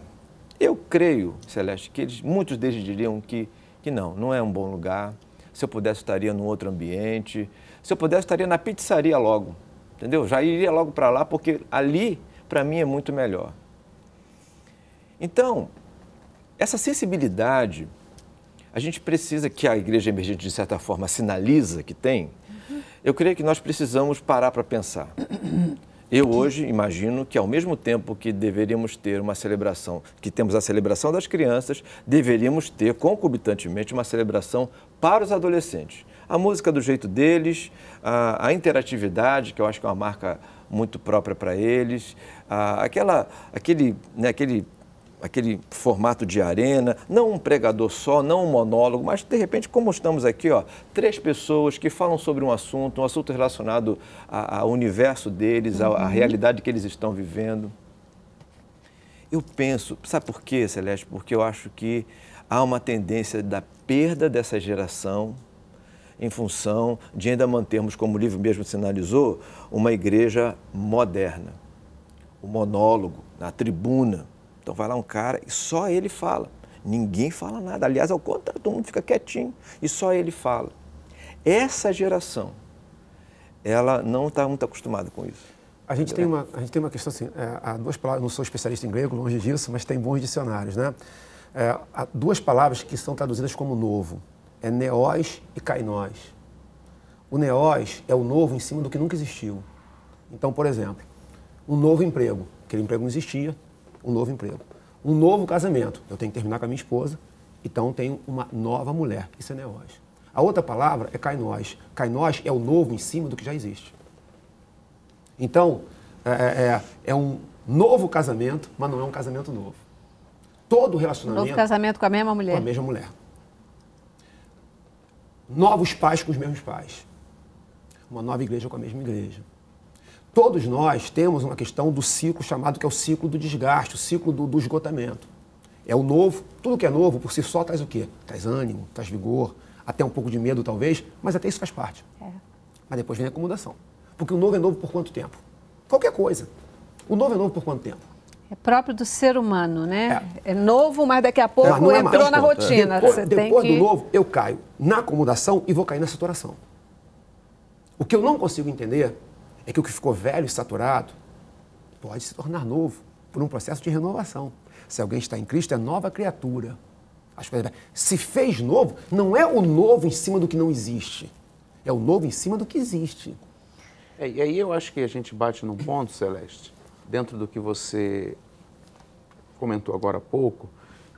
Eu creio, Celeste, que eles, muitos deles diriam que, que não, não é um bom lugar. Se eu pudesse, estaria em outro ambiente. Se eu pudesse, estaria na pizzaria logo, entendeu? Já iria logo para lá, porque ali, para mim, é muito melhor. Então, essa sensibilidade, a gente precisa, que a igreja emergente, de certa forma, sinaliza que tem, eu creio que nós precisamos parar para pensar. Eu hoje imagino que, ao mesmo tempo que deveríamos ter uma celebração, que temos a celebração das crianças, deveríamos ter concomitantemente uma celebração para os adolescentes. A música do jeito deles, a, a interatividade, que eu acho que é uma marca muito própria para eles, a, aquela, aquele, né, aquele aquele formato de arena, não um pregador só, não um monólogo, mas de repente, como estamos aqui, ó, três pessoas que falam sobre um assunto, um assunto relacionado ao universo deles, à uhum. realidade que eles estão vivendo. Eu penso, sabe por quê, Celeste? Porque eu acho que há uma tendência da perda dessa geração em função de ainda mantermos, como o livro mesmo sinalizou, uma igreja moderna, o monólogo, na tribuna então vai lá um cara e só ele fala. Ninguém fala nada. Aliás, ao contrário, todo mundo fica quietinho e só ele fala. Essa geração, ela não está muito acostumada com isso. A gente, tem uma, a gente tem uma questão assim, é, há duas palavras, não sou especialista em grego, longe disso, mas tem bons dicionários, né? É, há duas palavras que são traduzidas como novo, é neós e kainós. O neós é o novo em cima do que nunca existiu. Então, por exemplo, um novo emprego, aquele emprego não existia, um novo emprego, um novo casamento. Eu tenho que terminar com a minha esposa, então tenho uma nova mulher. Isso é neós. A outra palavra é kainós. Kainós é o novo em cima do que já existe. Então, é, é, é, é um novo casamento, mas não é um casamento novo. Todo relacionamento. Novo casamento com a mesma mulher. Com a mesma mulher. Novos pais com os mesmos pais. Uma nova igreja com a mesma igreja Todos nós temos uma questão do ciclo chamado que é o ciclo do desgaste, o ciclo do, do esgotamento. É o novo, tudo que é novo por si só traz o quê? Traz ânimo, traz vigor, até um pouco de medo talvez, mas até isso faz parte. É. Mas depois vem a acomodação. Porque o novo é novo por quanto tempo? Qualquer coisa. O novo é novo por quanto tempo? É próprio do ser humano, né? É, é novo, mas daqui a pouco é entrou na rotina. Depois, Você depois do que... novo, eu caio na acomodação e vou cair na saturação. O que eu não consigo entender é que o que ficou velho e saturado pode se tornar novo por um processo de renovação. Se alguém está em Cristo, é nova criatura. Se fez novo, não é o novo em cima do que não existe, é o novo em cima do que existe. É, e aí eu acho que a gente bate num ponto, Celeste, dentro do que você comentou agora há pouco,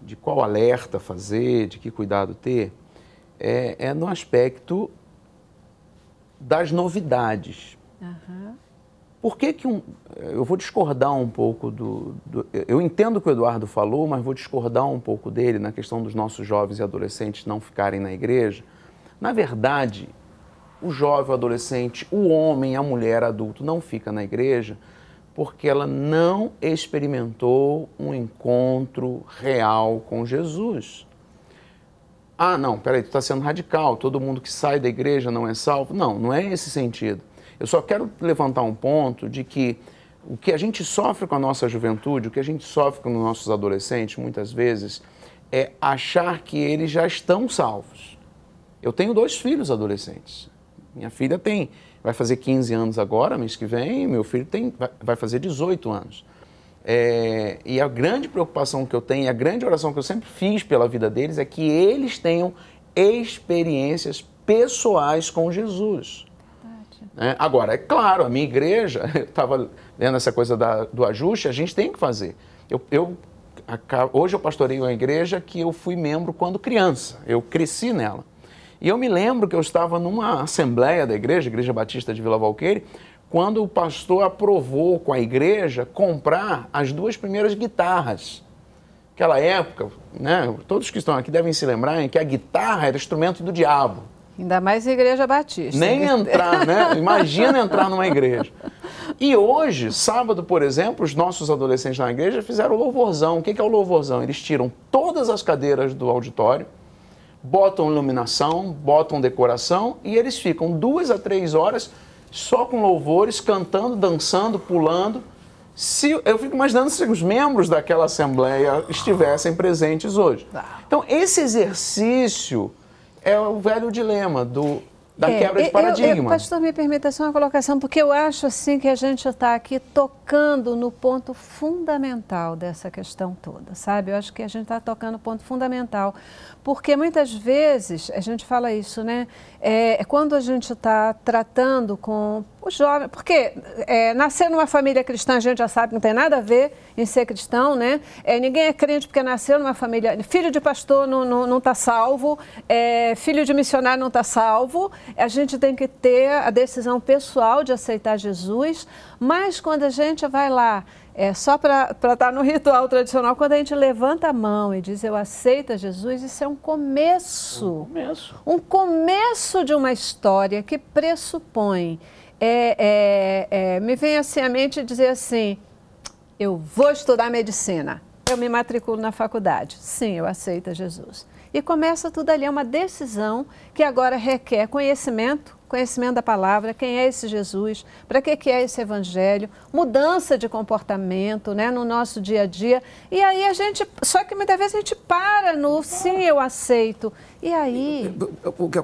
de qual alerta fazer, de que cuidado ter, é, é no aspecto das novidades. Uhum. Por que que um... Eu vou discordar um pouco do, do, Eu entendo o que o Eduardo falou, mas vou discordar um pouco dele na questão dos nossos jovens e adolescentes não ficarem na igreja. Na verdade, o jovem, o adolescente, o homem, a mulher, adulto não fica na igreja porque ela não experimentou um encontro real com Jesus. Ah, não, peraí, tu está sendo radical, todo mundo que sai da igreja não é salvo. Não, não é esse sentido. Eu só quero levantar um ponto de que o que a gente sofre com a nossa juventude, o que a gente sofre com os nossos adolescentes, muitas vezes, é achar que eles já estão salvos. Eu tenho dois filhos adolescentes. Minha filha tem, vai fazer 15 anos agora, mês que vem, meu filho tem, vai fazer 18 anos. É, e a grande preocupação que eu tenho, a grande oração que eu sempre fiz pela vida deles é que eles tenham experiências pessoais com Jesus. Né? agora, é claro, a minha igreja, eu estava vendo essa coisa da, do ajuste, a gente tem que fazer. Eu, eu hoje eu pastorei uma igreja que eu fui membro quando criança, eu cresci nela. E eu me lembro que eu estava numa assembleia da igreja, Igreja Batista de Vila Valqueire, quando o pastor aprovou com a igreja comprar as duas primeiras guitarras. Aquela época, né, todos que estão aqui devem se lembrar, que a guitarra era instrumento do diabo. Ainda mais igreja batista. Nem entrar, né? Imagina entrar numa igreja. E hoje, sábado, por exemplo, os nossos adolescentes na igreja fizeram o louvorzão. O que é o louvorzão? Eles tiram todas as cadeiras do auditório, botam iluminação, botam decoração e eles ficam duas a três horas só com louvores, cantando, dançando, pulando. Se, eu fico imaginando se os membros daquela assembleia estivessem presentes hoje. Tá. Então, esse exercício é o velho dilema do da é, quebra de paradigma. Eu, eu, pastor, me permita só uma colocação, porque eu acho assim que a gente está aqui tocando no ponto fundamental dessa questão toda, sabe? Eu acho que a gente está tocando no ponto fundamental, porque muitas vezes a gente fala isso, né? É, é quando a gente está tratando com o jovem, porque é, nascer numa família cristã a gente já sabe que não tem nada a ver em ser cristão, né? É, ninguém é crente porque nasceu numa família, filho de pastor não está não, não tá salvo, é, filho de missionário não está salvo a gente tem que ter a decisão pessoal de aceitar Jesus, mas quando a gente vai lá, é, só para estar tá no ritual tradicional, quando a gente levanta a mão e diz eu aceito Jesus, isso é um começo. Um começo. Um começo de uma história que pressupõe. É, é, é, me vem assim à mente dizer assim: eu vou estudar medicina, eu me matriculo na faculdade. Sim, eu aceito Jesus. E começa tudo ali, é uma decisão que agora requer conhecimento, conhecimento da palavra, quem é esse Jesus, para que, que é esse evangelho, mudança de comportamento né, no nosso dia a dia. E aí a gente, só que muitas vezes a gente para no sim, eu aceito. E aí.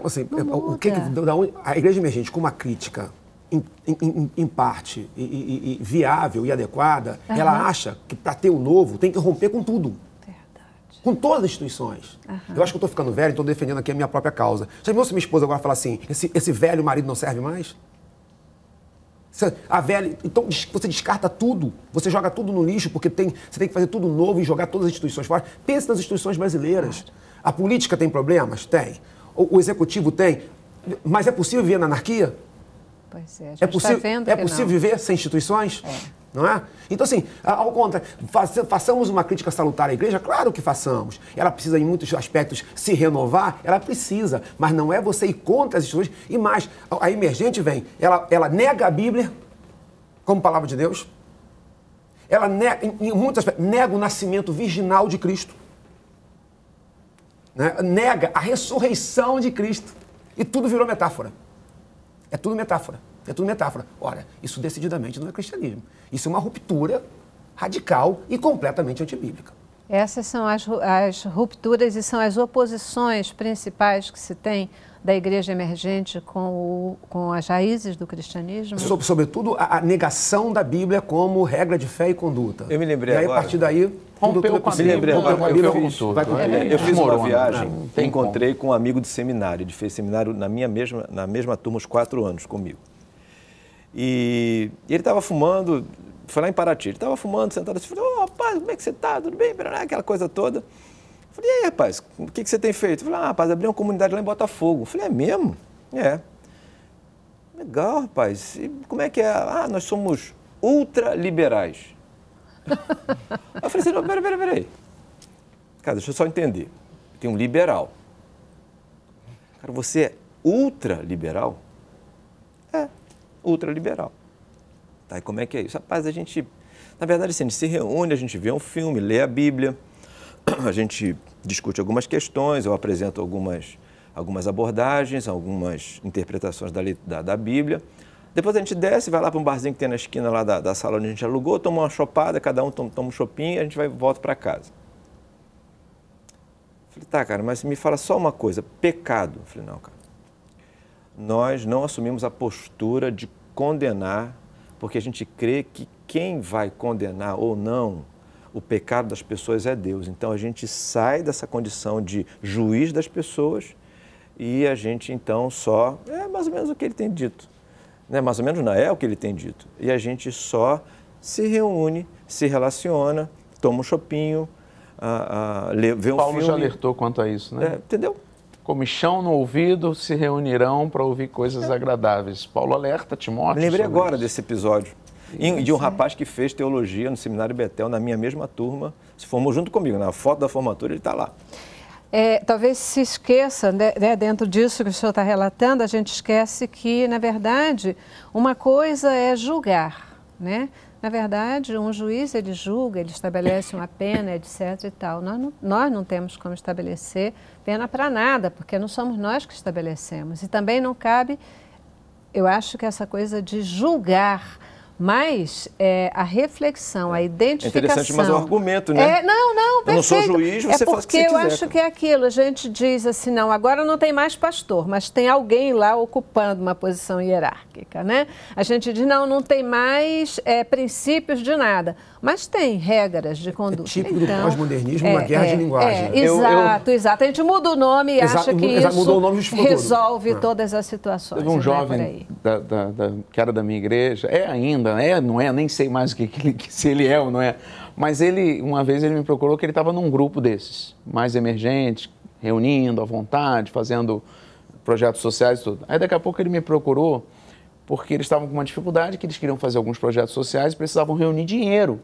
Assim, o que, é, assim, a igreja emergente, com uma crítica em, em, em, parte e, e, e, viável e adequada, uhum. ela acha que para ter o novo tem que romper com tudo com todas as instituições. Uhum. Eu acho que eu estou ficando velho, então defendendo aqui a minha própria causa. Você viu se minha esposa agora falar assim, esse, esse velho marido não serve mais? Você, a velha, então você descarta tudo, você joga tudo no lixo, porque tem, você tem que fazer tudo novo e jogar todas as instituições fora. Pense nas instituições brasileiras. A política tem problemas? Tem. O, o executivo tem. Mas é possível viver na anarquia? Pois é, a é gente é possível, tá vendo é possível não. viver sem instituições? É. Não é? Então, assim, ao contrário, façamos uma crítica salutar à igreja? Claro que façamos. Ela precisa, em muitos aspectos, se renovar? Ela precisa, mas não é você ir contra as instituições. E mais, a emergente vem, ela, ela nega a Bíblia como palavra de Deus, ela nega, em muitos aspectos, nega o nascimento virginal de Cristo, né? nega a ressurreição de Cristo. E tudo virou metáfora. É tudo metáfora. É tudo metáfora. Ora, isso decididamente não é cristianismo. Isso é uma ruptura radical e completamente antibíblica. Essas são as, as rupturas e são as oposições principais que se tem da igreja emergente com, o, com as raízes do cristianismo? Sob, sobretudo a, a, negação da Bíblia como regra de fé e conduta. Eu me lembrei e aí, agora. a partir daí, é rompeu com a Bíblia. Lembrei, Bíblia, eu, fiz, tudo, eu fiz uma né? viagem, né? encontrei como. com um amigo de seminário, ele fez seminário na minha mesma, na mesma turma os quatro anos comigo. E, ele estava fumando, foi lá em Paraty, ele estava fumando, sentado assim, falei, ô oh, rapaz, como é que você está? Tudo bem? Aquela coisa toda. Eu falei, e aí, rapaz, o que, que você tem feito? Eu falei, ah, rapaz, abri uma comunidade lá em Botafogo. Eu falei, é mesmo? É. Legal, rapaz. E como é que é? Ah, nós somos ultraliberais. eu falei assim, peraí, peraí, peraí. Cara, deixa eu só entender. Tem um liberal. Cara, você é ultraliberal? ultraliberal. Tá? E como é que é isso? Rapaz, a gente, na verdade, assim, a gente se reúne, a gente vê um filme, lê a Bíblia, a gente discute algumas questões, eu apresento algumas, algumas abordagens, algumas interpretações da, da, da Bíblia. Depois a gente desce, vai lá para um barzinho que tem na esquina lá da, da sala onde a gente alugou, toma uma chopada, cada um toma, toma um chopinho e a gente vai volta para casa. Falei, tá, cara, mas me fala só uma coisa, pecado. Falei, não, cara, nós não assumimos a postura de condenar, porque a gente crê que quem vai condenar ou não o pecado das pessoas é Deus. Então a gente sai dessa condição de juiz das pessoas e a gente então só. É mais ou menos o que ele tem dito. Né? Mais ou menos não é o que ele tem dito. E a gente só se reúne, se relaciona, toma um chopinho, uh, uh, vê um Paulo filme. Paulo já alertou quanto a isso, né? É, entendeu? comichão no ouvido, se reunirão para ouvir coisas é. agradáveis. Paulo alerta, Timóteo. Me lembrei agora isso. desse episódio. de um rapaz que fez teologia no Seminário Betel, na minha mesma turma, se formou junto comigo. Na foto da formatura, ele está lá. É, talvez se esqueça, né, né dentro disso que o senhor está relatando, a gente esquece que, na verdade, uma coisa é julgar, né? Na verdade, um juiz, ele julga, ele estabelece uma pena, etc e tal. Nós não, nós não temos como estabelecer pena para nada, porque não somos nós que estabelecemos. E também não cabe, eu acho que essa coisa de julgar mas é, a reflexão, a identificação. É. É interessante, mas é um argumento, né? É, não, não, perfeito. Eu não sou juiz, você é faz o que você quiser. Porque eu acho que é aquilo. A gente diz assim, não, agora não tem mais pastor, mas tem alguém lá ocupando uma posição hierárquica, né? A gente diz, não, não tem mais é, princípios de nada, mas tem regras de é, conduta. É típico então, do pós-modernismo, uma guerra de linguagem. Eu, exato, eu... exato. A gente muda o nome e exato, acha que exato, isso resolve todas as situações. Teve um né? jovem da, da, da, que era da minha igreja, é ainda ainda é, não é, nem sei mais o que, que, que, se ele é ou não é. Mas ele, uma vez ele me procurou que ele estava num grupo desses, mais emergente, reunindo à vontade, fazendo projetos sociais e tudo. Aí daqui a pouco ele me procurou porque eles estavam com uma dificuldade, que eles queriam fazer alguns projetos sociais e precisavam reunir dinheiro.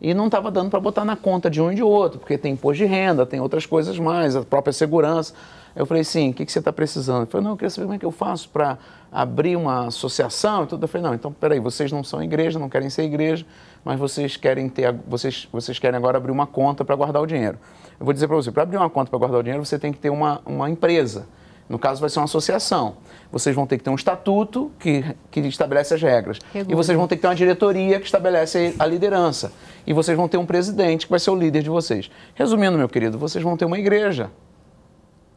E não estava dando para botar na conta de um e de outro, porque tem imposto de renda, tem outras coisas mais, a própria segurança. Eu falei, sim, o que, que você está precisando? Ele falou, não, eu queria saber como é que eu faço para abrir uma associação e tudo. Eu falei, não, então peraí, vocês não são igreja, não querem ser igreja, mas vocês querem ter, vocês, vocês querem agora abrir uma conta para guardar o dinheiro. Eu vou dizer para você, para abrir uma conta para guardar o dinheiro, você tem que ter uma, uma empresa. No caso, vai ser uma associação. Vocês vão ter que ter um estatuto que, que estabelece as regras. Regula. E vocês vão ter que ter uma diretoria que estabelece a liderança. E vocês vão ter um presidente que vai ser o líder de vocês. Resumindo, meu querido, vocês vão ter uma igreja.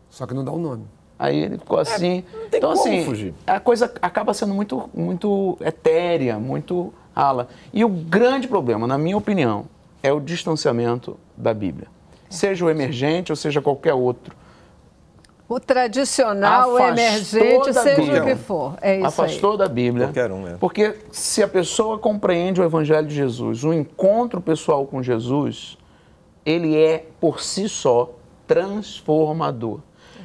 Só que não dá o um nome. Aí ele ficou é, assim. É, então, assim, fugir. a coisa acaba sendo muito, muito etérea, muito ala E o grande problema, na minha opinião, é o distanciamento da Bíblia. Seja o emergente ou seja qualquer outro. O tradicional, o emergente, seja o que for. É isso Afastou aí. da Bíblia. Qualquer um, é. Porque se a pessoa compreende o Evangelho de Jesus, o encontro pessoal com Jesus, ele é, por si só, transformador.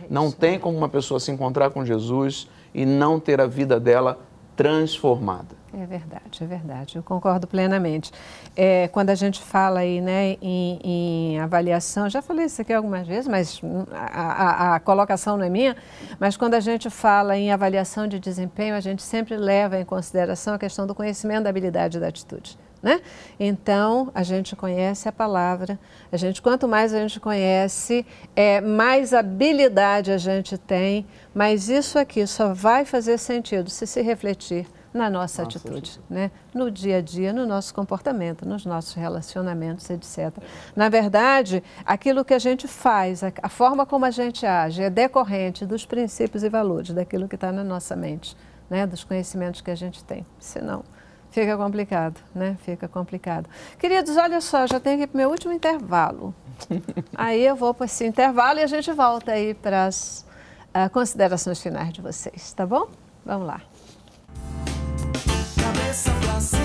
É não tem como uma pessoa se encontrar com Jesus e não ter a vida dela transformada. É verdade, é verdade. Eu concordo plenamente. É, quando a gente fala aí, né, em, em, avaliação, já falei isso aqui algumas vezes, mas a, a, a, colocação não é minha. Mas quando a gente fala em avaliação de desempenho, a gente sempre leva em consideração a questão do conhecimento, da habilidade e da atitude. Né? Então, a gente conhece a palavra, a gente, quanto mais a gente conhece, é, mais habilidade a gente tem, mas isso aqui só vai fazer sentido se se refletir na nossa, nossa atitude, atitude, né? no dia a dia, no nosso comportamento, nos nossos relacionamentos, etc. Na verdade, aquilo que a gente faz, a, forma como a gente age é decorrente dos princípios e valores, daquilo que está na nossa mente, né? dos conhecimentos que a gente tem. Senão, Fica complicado, né? Fica complicado. Queridos, olha só, já tenho aqui para o meu último intervalo. aí eu vou para esse intervalo e a gente volta aí para as uh, ah, considerações finais de vocês, tá bom? Vamos lá. Cabeça pra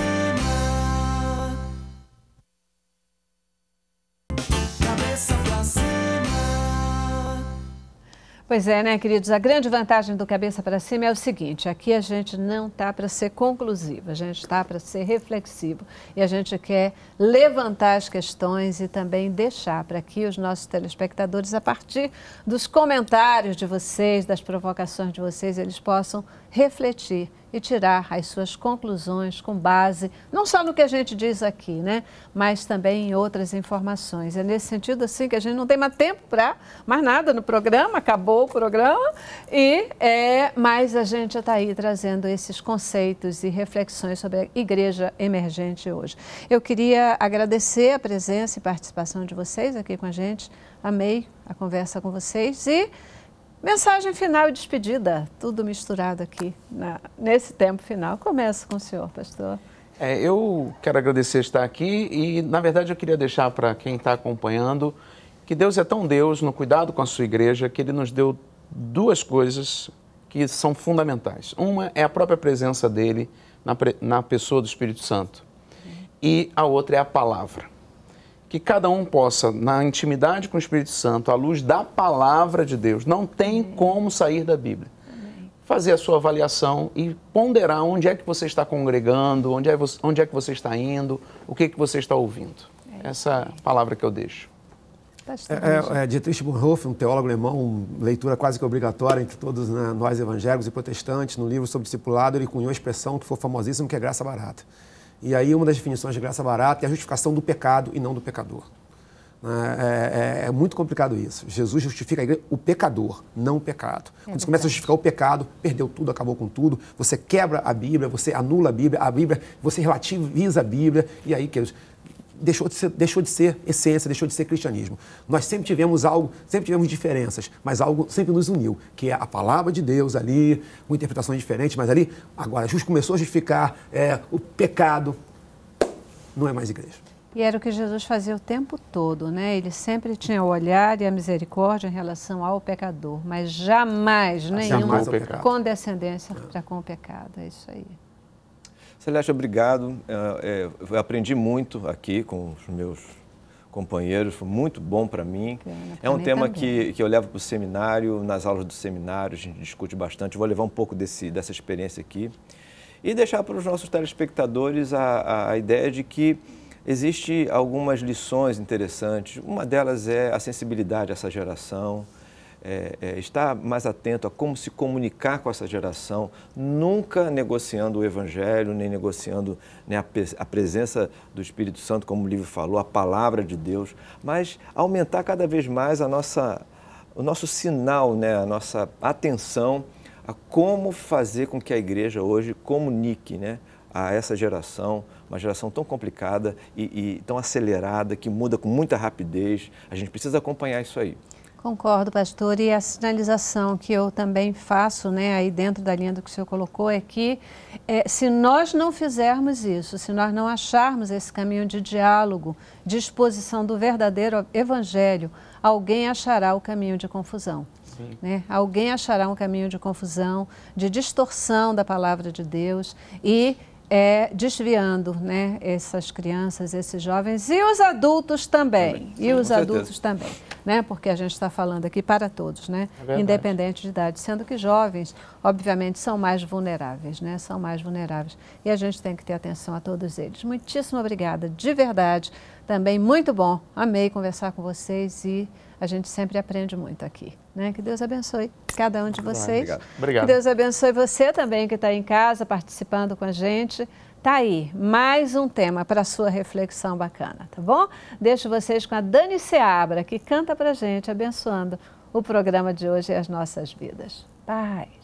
Pois é, né, queridos? A grande vantagem do cabeça para cima é o seguinte: aqui a gente não está para ser conclusiva, a gente está para ser reflexivo. E a gente quer levantar as questões e também deixar para que os nossos telespectadores, a partir dos comentários de vocês, das provocações de vocês, eles possam refletir e tirar as suas conclusões com base não só no que a gente diz aqui, né, mas também em outras informações. É nesse sentido assim que a gente não tem mais tempo para mais nada no programa, acabou o programa e é, mas a gente está aí trazendo esses conceitos e reflexões sobre a igreja emergente hoje. Eu queria agradecer a presença e participação de vocês aqui com a gente. Amei a conversa com vocês e Mensagem final e despedida, tudo misturado aqui na, nesse tempo final. Começa com o senhor, pastor. É, eu quero agradecer estar aqui e, na verdade, eu queria deixar para quem está acompanhando que Deus é tão Deus no cuidado com a sua igreja que ele nos deu duas coisas que são fundamentais. Uma é a própria presença dele na, na pessoa do Espírito Santo e a outra é a palavra que cada um possa, na intimidade com o Espírito Santo, à luz da palavra de Deus, não tem como sair da Bíblia. Fazer a sua avaliação e ponderar onde é que você está congregando, onde é, você, onde é que você está indo, o que, é que você está ouvindo. É Essa palavra que eu deixo. Tá é, é, é, Dietrich Bonhoeffer, um teólogo alemão, leitura quase que obrigatória entre todos né, nós evangélicos e protestantes, no livro sobre discipulado, ele cunhou a expressão que foi famosíssima, que é graça barata. E aí uma das definições de graça barata é a justificação do pecado e não do pecador. Né? É, é, é muito complicado isso. Jesus justifica igreja, o pecador, não o pecado. É Quando você começa a justificar o pecado, perdeu tudo, acabou com tudo, você quebra a Bíblia, você anula a Bíblia, a Bíblia, você relativiza a Bíblia, e aí, queridos, deixou de, ser, deixou de ser essência, deixou de ser cristianismo. Nós sempre tivemos algo, sempre tivemos diferenças, mas algo sempre nos uniu, que é a palavra de Deus ali, com interpretações diferentes, mas ali, agora, Jesus começou a justificar é, o pecado, não é mais igreja. E era o que Jesus fazia o tempo todo, né? Ele sempre tinha o olhar e a misericórdia em relação ao pecador, mas jamais, jamais nenhuma condescendência para com o pecado. É isso aí. Celeste, obrigado. É, é, aprendi muito aqui com os meus companheiros, foi muito bom para mim. é um tema que, que eu levo para o seminário, nas aulas do seminário, a gente discute bastante. Vou levar um pouco desse, dessa experiência aqui. E deixar para os nossos telespectadores a, a ideia de que existe algumas lições interessantes. Uma delas é a sensibilidade a essa geração, é, é, estar mais atento a como se comunicar com essa geração, nunca negociando o Evangelho, nem negociando né, a, a, presença do Espírito Santo, como o livro falou, a palavra de Deus, mas aumentar cada vez mais a nossa, o nosso sinal, né, a nossa atenção a como fazer com que a igreja hoje comunique né, a essa geração, uma geração tão complicada e, e tão acelerada, que muda com muita rapidez. A gente precisa acompanhar isso aí. Concordo, pastor. E a sinalização que eu também faço, né, aí dentro da linha do que o senhor colocou, é que é, se nós não fizermos isso, se nós não acharmos esse caminho de diálogo, de exposição do verdadeiro evangelho, alguém achará o caminho de confusão. Né? Alguém achará um caminho de confusão, de distorção da palavra de Deus e é, desviando né, essas crianças, esses jovens e os adultos também. também sim, e os adultos certeza. também. Né, porque a gente está falando aqui para todos, né, é independente de idade. Sendo que jovens, obviamente, são mais vulneráveis, né, são mais vulneráveis. E a gente tem que ter atenção a todos eles. Muitíssimo obrigada, de verdade. Também muito bom. Amei conversar com vocês e a gente sempre aprende muito aqui. Né? Que Deus abençoe cada um de vocês. Obrigado. Obrigado. Que Deus abençoe você também que está em casa participando com a gente. Tá aí, mais um tema para sua reflexão bacana, tá bom? Deixo vocês com a Dani Seabra, que canta a gente, abençoando o programa de hoje e as nossas vidas. Bye!